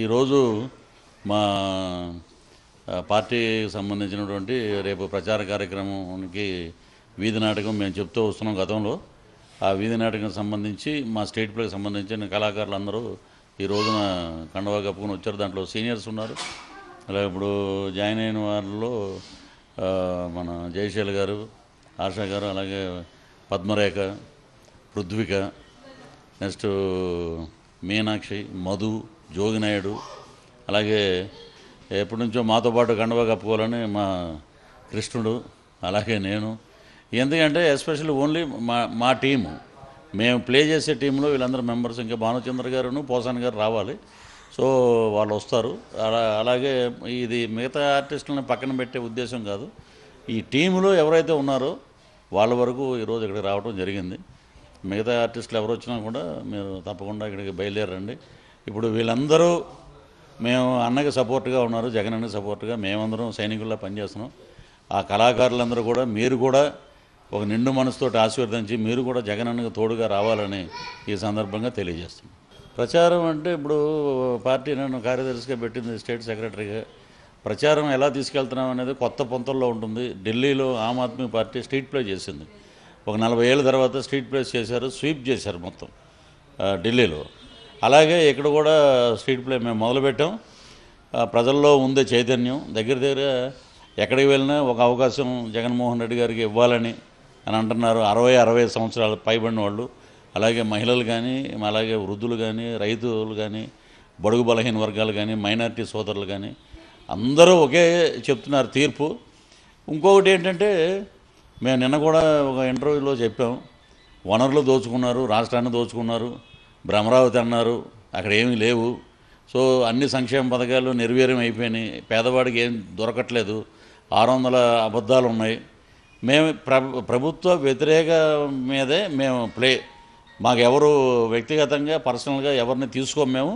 ఈరోజు మా పార్టీకి సంబంధించినటువంటి రేపు ప్రచార కార్యక్రమానికి వీధి నాటకం మేము చెప్తూ వస్తున్నాం గతంలో ఆ వీధి నాటకం సంబంధించి మా స్టేట్ ప్లేకి సంబంధించిన కళాకారులు అందరూ ఈ రోజున కండవా కప్పుకొని వచ్చారు దాంట్లో సీనియర్స్ ఉన్నారు అలా ఇప్పుడు జాయిన్ అయిన వారిలో మన జయశైల్ గారు ఆశా గారు అలాగే పద్మరేఖ పృథ్విక నెక్స్ట్ మీనాక్షి మధు జోగినాయుడు అలాగే ఎప్పటి నుంచో మాతో పాటు గండవ కప్పుకోవాలని మా కృష్ణుడు అలాగే నేను ఎందుకంటే ఎస్పెషల్లీ ఓన్లీ మా మా టీము మేము ప్లే చేసే టీంలో వీళ్ళందరూ మెంబర్స్ ఇంకా భానుచంద్ర గారును పోసాని గారు రావాలి సో వాళ్ళు వస్తారు అలా అలాగే ఇది మిగతా ఆర్టిస్టులను పక్కన పెట్టే ఉద్దేశం కాదు ఈ టీంలో ఎవరైతే ఉన్నారో వాళ్ళ వరకు ఈరోజు ఇక్కడికి రావడం జరిగింది మిగతా ఆర్టిస్టులు ఎవరు వచ్చినా కూడా మీరు తప్పకుండా ఇక్కడికి బయలుదేరండి ఇప్పుడు వీళ్ళందరూ మేము అన్నకి సపోర్ట్గా ఉన్నారు జగన్ అన్నకి సపోర్ట్గా మేమందరం సైనికుల్లో పనిచేస్తున్నాం ఆ కళాకారులందరూ కూడా మీరు కూడా ఒక నిండు మనసుతో ఆశీర్వదించి మీరు కూడా జగన్ అన్నకు తోడుగా రావాలని ఈ సందర్భంగా తెలియజేస్తున్నాం ప్రచారం అంటే ఇప్పుడు పార్టీ నన్ను కార్యదర్శిగా పెట్టింది స్టేట్ సెక్రటరీగా ప్రచారం ఎలా తీసుకెళ్తున్నాం అనేది కొత్త పొంతల్లో ఉంటుంది ఢిల్లీలో ఆమ్ ఆద్మీ పార్టీ స్ట్రీట్ ప్లే చేసింది ఒక నలభై ఏళ్ళ తర్వాత స్ట్రీట్ ప్లేస్ చేశారు స్వీప్ చేశారు మొత్తం ఢిల్లీలో అలాగే ఇక్కడ కూడా స్ట్రీట్ ప్లే మేము మొదలుపెట్టాం ప్రజల్లో ఉందే చైతన్యం దగ్గర దగ్గర ఎక్కడికి వెళ్ళినా ఒక అవకాశం జగన్మోహన్ రెడ్డి గారికి ఇవ్వాలని అని అంటున్నారు అరవై అరవై సంవత్సరాలు పైబడిన వాళ్ళు అలాగే మహిళలు కానీ అలాగే వృద్ధులు కానీ రైతులు కానీ బడుగు బలహీన వర్గాలు కానీ మైనారిటీ సోదరులు కానీ అందరూ ఒకే చెప్తున్నారు తీర్పు ఇంకొకటి ఏంటంటే మేము నిన్న కూడా ఒక ఇంటర్వ్యూలో చెప్పాం వనరులు దోచుకున్నారు రాష్ట్రాన్ని దోచుకున్నారు భ్రమరావతి అన్నారు అక్కడ ఏమీ లేవు సో అన్ని సంక్షేమ పథకాలు నిర్వీర్యం అయిపోయినాయి పేదవాడికి ఏం దొరకట్లేదు ఆరు వందల అబద్ధాలు ఉన్నాయి మేము ప్రభుత్వ వ్యతిరేక మీదే మేము ప్లే మాకెవరు వ్యక్తిగతంగా పర్సనల్గా ఎవరిని తీసుకోము మేము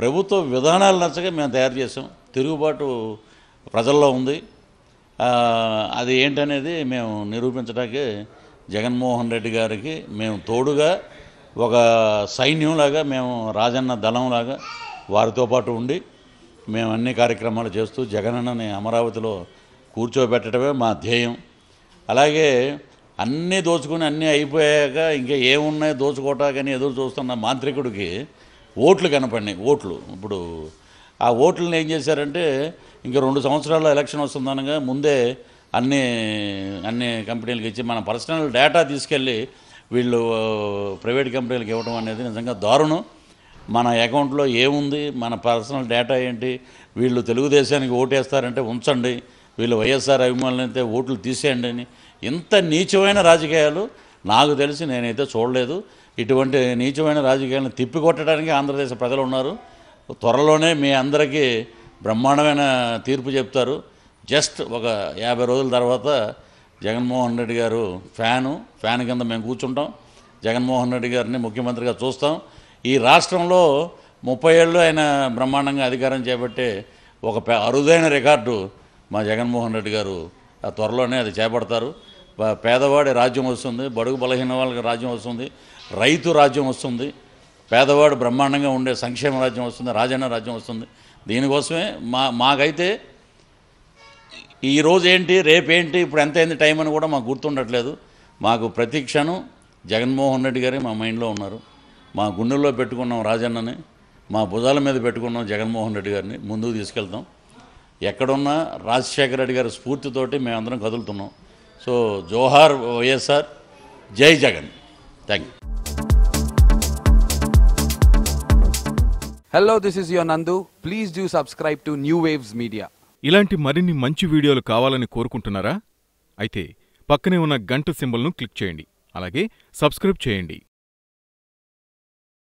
ప్రభుత్వ విధానాలు నచ్చగా మేము తయారు చేసాం తిరుగుబాటు ప్రజల్లో ఉంది అది ఏంటనేది మేము నిరూపించడానికి జగన్మోహన్ రెడ్డి గారికి మేము తోడుగా ఒక సైన్యంలాగా మేము రాజన్న దళంలాగా వారితో పాటు ఉండి మేము అన్ని కార్యక్రమాలు చేస్తూ జగనన్నని అమరావతిలో కూర్చోబెట్టడమే మా ధ్యేయం అలాగే అన్నీ దోచుకుని అన్నీ అయిపోయాక ఇంకా ఏమున్నాయో దోచుకోవటాకని ఎదురు చూస్తున్న మాంత్రికుడికి ఓట్లు కనపడినాయి ఓట్లు ఇప్పుడు ఆ ఓట్లను ఏం చేశారంటే ఇంక రెండు సంవత్సరాల్లో ఎలక్షన్ వస్తుందనగా ముందే అన్ని అన్ని కంపెనీలకు ఇచ్చి మన పర్సనల్ డేటా తీసుకెళ్ళి వీళ్ళు ప్రైవేట్ కంపెనీలకు ఇవ్వడం అనేది నిజంగా దారుణం మన అకౌంట్లో ఏముంది మన పర్సనల్ డేటా ఏంటి వీళ్ళు తెలుగుదేశానికి ఓటేస్తారంటే ఉంచండి వీళ్ళు వైఎస్ఆర్ అభిమానులైతే ఓట్లు తీసేయండి అని ఇంత నీచమైన రాజకీయాలు నాకు తెలిసి నేనైతే చూడలేదు ఇటువంటి నీచమైన రాజకీయాలను తిప్పికొట్టడానికి ఆంధ్రప్రదేశ్ ప్రజలు ఉన్నారు త్వరలోనే మీ అందరికీ బ్రహ్మాండమైన తీర్పు చెప్తారు జస్ట్ ఒక యాభై రోజుల తర్వాత జగన్మోహన్ రెడ్డి గారు ఫ్యాను ఫ్యాన్ కింద మేము కూర్చుంటాం జగన్మోహన్ రెడ్డి గారిని ముఖ్యమంత్రిగా చూస్తాం ఈ రాష్ట్రంలో ముప్పై ఏళ్ళు ఆయన బ్రహ్మాండంగా అధికారం చేపట్టే ఒక అరుదైన రికార్డు మా జగన్మోహన్ రెడ్డి గారు త్వరలోనే అది చేపడతారు పేదవాడి రాజ్యం వస్తుంది బడుగు బలహీన వాళ్ళకి రాజ్యం వస్తుంది రైతు రాజ్యం వస్తుంది పేదవాడు బ్రహ్మాండంగా ఉండే సంక్షేమ రాజ్యం వస్తుంది రాజన్న రాజ్యం వస్తుంది దీనికోసమే మా మాకైతే ఈరోజు ఏంటి రేపేంటి ఇప్పుడు ఎంత అయింది టైం అని కూడా మాకు గుర్తుండట్లేదు మాకు ప్రతి క్షణం జగన్మోహన్ రెడ్డి గారే మా మైండ్లో ఉన్నారు మా గుండెల్లో పెట్టుకున్నాం రాజన్నని మా భుజాల మీద పెట్టుకున్నాం జగన్మోహన్ రెడ్డి గారిని ముందుకు తీసుకెళ్తాం ఎక్కడున్నా రాజశేఖర రెడ్డి గారి స్ఫూర్తితోటి మేమందరం కదులుతున్నాం సో జోహార్ వైఎస్ఆర్ జై Jagan thank you hello this is your Nandu please do subscribe to new waves media ఇలాంటి మరిన్ని మంచి వీడియోలు కావాలని కోరుకుంటున్నారా అయితే పక్కనే ఉన్న గంట సింబల్ను క్లిక్ చేయండి అలాగే సబ్స్క్రైబ్ చేయండి